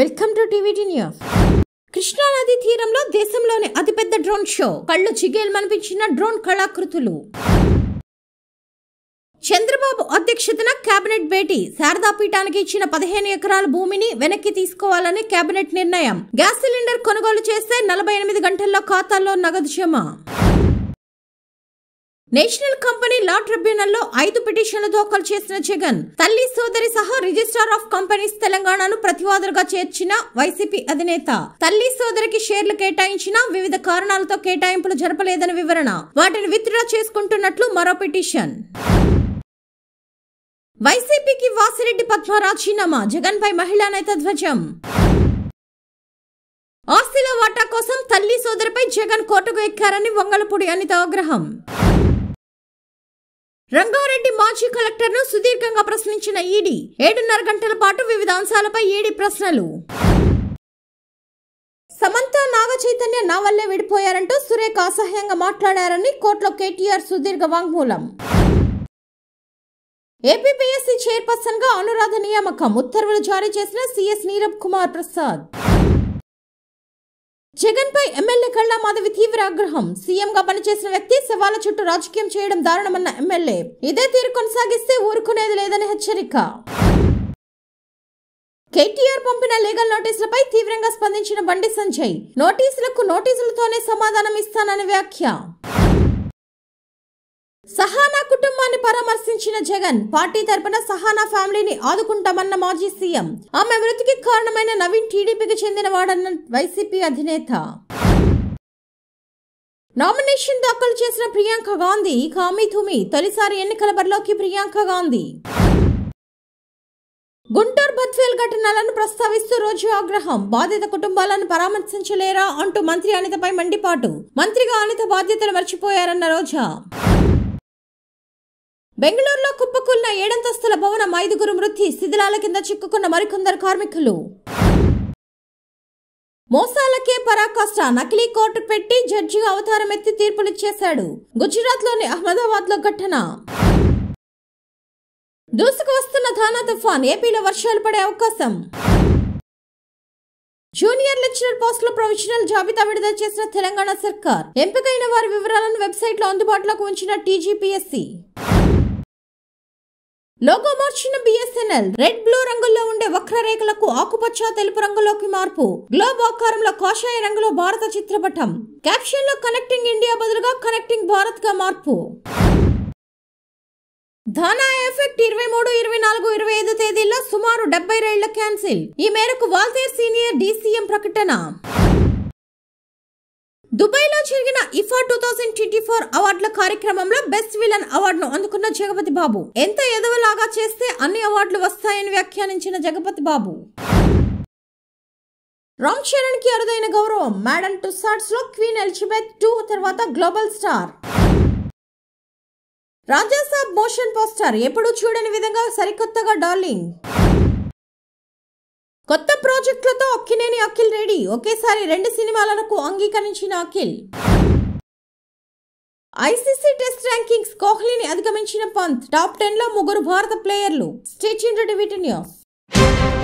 welcome to TVT news కృష్ణానది తీరంలో దేశంలోని అతిపెద్ద డ్రోన్ షో కళ్ళు చిగేల్మనిపించిన డ్రోన్ కళాకృతులు చంద్రబాబు అధ్యక్షతన కేబినెట్ భేటీ శారదా పీఠానికి ఇచ్చిన పదిహేను ఎకరాల భూమిని వెనక్కి తీసుకోవాలని కేబినెట్ నిర్ణయం గ్యాస్ సిలిండర్ కొనుగోలు చేస్తే నలభై ఎనిమిది గంటల్లో ఖాతాల్లో నగదు జమ నేషనల్ కంపెనీ లా లో ఐదు పిటిషన్లు దాఖలు చేసిన జగన్ తల్లి సోదరి సహా రిజిస్ట్రార్ ఆఫ్ కంపెనీస్ తెలంగాణను ప్రతివాదులుగా చేర్చిన వైసీపీ అధినేత తల్లి సోదరికి షేర్లు కేటాయించిన వివిధ కారణాలతో కేటాయింపులు జరపలేదని వివరణ వాటిని విత్డ్రా చేసుకుంటున్నట్లు మరో పిటిషన్ వైసీపీకి వాసిరెడ్డి పద్మ రాజీనామా జగన్పై మహిళా నేత ధ్వజం ఆస్తిల వాటా కోసం తల్లి సోదరిపై జగన్ కోర్టుకు ఎక్కారని వంగలపూడి అనిత ఆగ్రహం రంగారెడ్డి మాజీ కలెక్టర్ ను సుదీర్ఘంగా ప్రశ్నించిన ఈడీ ఏడున్నర గంటల పాటు వివిధ అంశాలపై ఈడీ ప్రశ్నలు సమంత నాగ చైతన్య నా వల్లే విడిపోయారంటూ సురేఖ అసహ్యంగా మాట్లాడారని కోర్టులో కేటీఆర్ సుదీర్ఘ వాంగ్మూలం ఏపీపీఎస్సీ చైర్పర్సన్ గా అనురాధ నియామకం ఉత్తర్వులు జారీ చేసిన సిఎస్ నీరబ్ కుమార్ ప్రసాద్ జగన్ పై ఎమ్మెల్యే కళ్ళ మాధవి తీవ్ర ఆగ్రహం గా పనిచేసిన వ్యక్తి సవాల చుట్టూ రాజకీయం చేయడం దారుణమన్న ఎమ్మెల్యే ఇదే తీరు కొనసాగిస్తే ఊరుకునేది లేదని హెచ్చరిక కేటీఆర్ పంపిన లీగల్ నోటీసులపై తీవ్రంగా స్పందించిన బండి సంజయ్ నోటీసులకు నోటీసులతోనే సమాధానం ఇస్తానని వ్యాఖ్య సహానా కుటుంబాన్ని పరామర్శించిన జగన్ పార్టీ తరపున సహానా ఫ్యామిలీని ఆదుకుంటామన్న మాజీ సీఎం ఆమె మృతికి కారణమైన నవీన్ టీడీపీకి వాడన్న వైసీపీ అధినేత నామినేషన్ దాఖలు చేసిన ప్రియాంక గాంధీ తుమి తొలిసారి ఎన్నికల బరిలోకి ప్రియాంక గాంధీ గుంటూరు బత్వేల్ ఘటనలను ప్రస్తావిస్తూ రోజు ఆగ్రహం బాధిత కుటుంబాలను పరామర్శించలేరా అంటూ మంత్రి అనితపై మండిపాటు మంత్రిగా అనిత బాధ్యతలు మర్చిపోయారన్న రోజా బెంగళూరులో కుప్పకూలిన ఏడంతస్తుల భవనం ఐదుగురు మృతి శిథిలాల కింద చిక్కుకున్న మరికొందరు కార్మికులు మోసాలకే పరాకాష్ట నకిలీ కోర్టు పెట్టి జడ్జి అవతారం ఎత్తి తీర్పులిచ్చేశాడు గుజరాత్ లోని అహ్మదాబాద్ లో ఘటన దూసుకు వస్తున్న ధానా తుఫాన్ ఏపీలో వర్షాలు పడే అవకాశం జూనియర్ లెక్చరర్ పోస్టుల ప్రొఫెషనల్ జాబితా విడుదల చేసిన తెలంగాణ సర్కార్ ఎంపికైన వారి వివరాలను వెబ్సైట్లో అందుబాటులోకి ఉంచిన టీజీపీఎస్సీ లోగో మార్చిన బిఎస్ఎన్ఎల్ రెడ్ బ్లూ రంగుల్లో ఉండే వక్రరేఖలకు ఆకుపచ్చ తెలుపు రంగులోకి మార్పు గ్లోబ్ ఆకారంలో కాషాయ రంగులో భారత చిత్రపటం క్యాప్షన్ లో కనెక్టింగ్ ఇండియా బదులుగా కనెక్టింగ్ భారత్ గా మార్పు ధనా ఎఫెక్ట్ ఇరవై మూడు ఇరవై నాలుగు ఇరవై ఐదు తేదీల్లో సుమారు డెబ్బై రైళ్లు క్యాన్సిల్ ఈ మేరకు వాల్తేర్ సీనియర్ డీసీఎం ప్రకటన దుబాయ్లో జరిగిన IIFA two thousand twenty four అవార్డుల కార్యక్రమంలో బెస్ట్ విలన్ అవార్డును అందుకున్న జగపతి బాబు ఎంత ఎదవలాగా చేస్తే అన్ని అవార్డులు వస్తాయని వ్యాఖ్యానించిన జగపతి బాబు రామ్ చరణ్ కి అరుదైన గౌరవం మేడన్ టు సార్ట్స్ లో క్వీన్ ఎలిజబెత్ టూ తర్వాత global star Rajasaab motion poster ఎప్పుడూ చూడని విధంగా సరికొత్తగా డార్లింగ్ ప్రాజెక్టులతో అక్కినేని అఖిల్ రెడ్డి ఒకేసారి రెండు సినిమాలకు అంగీకరించిన అఖిల్ ఐసీసీ టెస్ట్ ర్యాంకింగ్స్ కోహ్లీని అధిగమించిన పంత్ టాప్ టెన్ లో ముగ్గురు భారత ప్లేయర్లు స్టేట్ న్యూస్